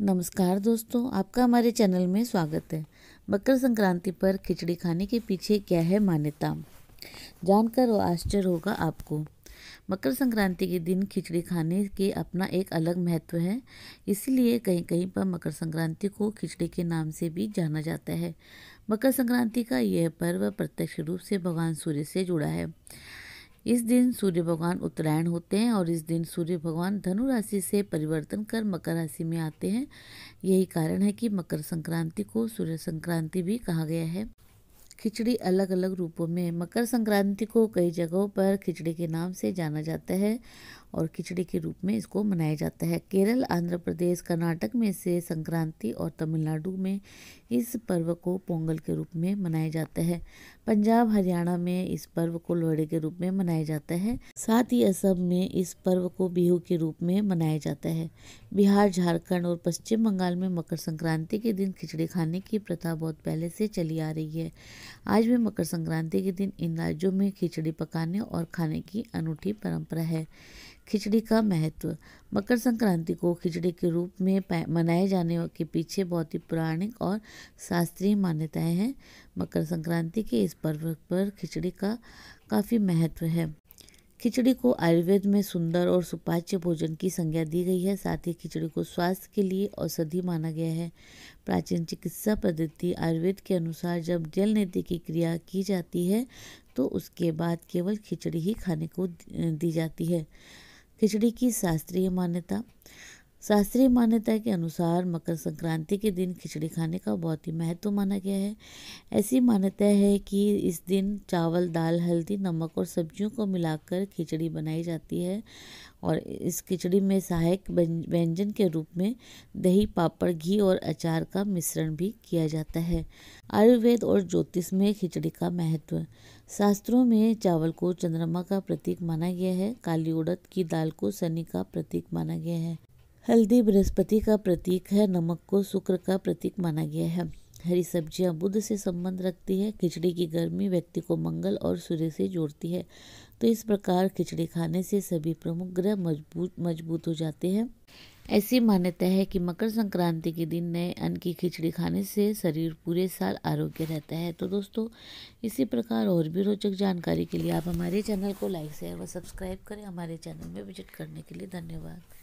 नमस्कार दोस्तों आपका हमारे चैनल में स्वागत है मकर संक्रांति पर खिचड़ी खाने के पीछे क्या है मान्यता जानकर और आश्चर्य होगा आपको मकर संक्रांति के दिन खिचड़ी खाने के अपना एक अलग महत्व है इसलिए कहीं कहीं पर मकर संक्रांति को खिचड़ी के नाम से भी जाना जाता है मकर संक्रांति का यह पर्व प्रत्यक्ष रूप से भगवान सूर्य से जुड़ा है इस दिन सूर्य भगवान उत्तरायण होते हैं और इस दिन सूर्य भगवान धनु राशि से परिवर्तन कर मकर राशि में आते हैं यही कारण है कि मकर संक्रांति को सूर्य संक्रांति भी कहा गया है खिचड़ी अलग अलग रूपों में मकर संक्रांति को कई जगहों पर खिचड़ी के नाम से जाना जाता है और खिचड़ी के रूप में इसको मनाया जाता है केरल आंध्र प्रदेश कर्नाटक में से संक्रांति और तमिलनाडु में इस पर्व को पोंगल के रूप में मनाया जाता है पंजाब हरियाणा में इस पर्व को लोहड़ी के रूप में मनाया जाता है साथ ही असम में इस पर्व को बिहू के रूप में मनाया जाता है बिहार झारखंड और पश्चिम बंगाल में मकर संक्रांति के दिन खिचड़ी खाने की प्रथा बहुत पहले से चली आ रही है आज भी मकर संक्रांति के दिन इन राज्यों में खिचड़ी पकाने और खाने की अनूठी परंपरा है खिचड़ी का महत्व मकर संक्रांति को खिचड़ी के रूप में मनाए जाने के पीछे बहुत ही पौराणिक और शास्त्रीय मान्यताएं हैं मकर संक्रांति के इस पर्व पर खिचड़ी का काफ़ी महत्व है खिचड़ी को आयुर्वेद में सुंदर और सुपाच्य भोजन की संज्ञा दी गई है साथ ही खिचड़ी को स्वास्थ्य के लिए औषधि माना गया है प्राचीन चिकित्सा पद्धति आयुर्वेद के अनुसार जब जल नेति की क्रिया की जाती है तो उसके बाद केवल खिचड़ी ही खाने को दी जाती है खिचड़ी की शास्त्रीय मान्यता शास्त्रीय मान्यता के अनुसार मकर संक्रांति के दिन खिचड़ी खाने का बहुत ही महत्व माना गया है ऐसी मान्यता है कि इस दिन चावल दाल हल्दी नमक और सब्जियों को मिलाकर खिचड़ी बनाई जाती है और इस खिचड़ी में सहायक व्यंजन के रूप में दही पापड़ घी और अचार का मिश्रण भी किया जाता है आयुर्वेद और ज्योतिष में खिचड़ी का महत्व शास्त्रों में चावल को चंद्रमा का प्रतीक माना गया है काली उड़द की दाल को शनि का प्रतीक माना गया है हल्दी बृहस्पति का प्रतीक है नमक को शुक्र का प्रतीक माना गया है हरी सब्जियां बुध से संबंध रखती है खिचड़ी की गर्मी व्यक्ति को मंगल और सूर्य से जोड़ती है तो इस प्रकार खिचड़ी खाने से सभी प्रमुख ग्रह मजबूत मजबूत हो जाते हैं ऐसी मान्यता है कि मकर संक्रांति के दिन नए अन्न की खिचड़ी खाने से शरीर पूरे साल आरोग्य रहता है तो दोस्तों इसी प्रकार और भी रोचक जानकारी के लिए आप हमारे चैनल को लाइक शेयर व सब्सक्राइब करें हमारे चैनल में विजिट करने के लिए धन्यवाद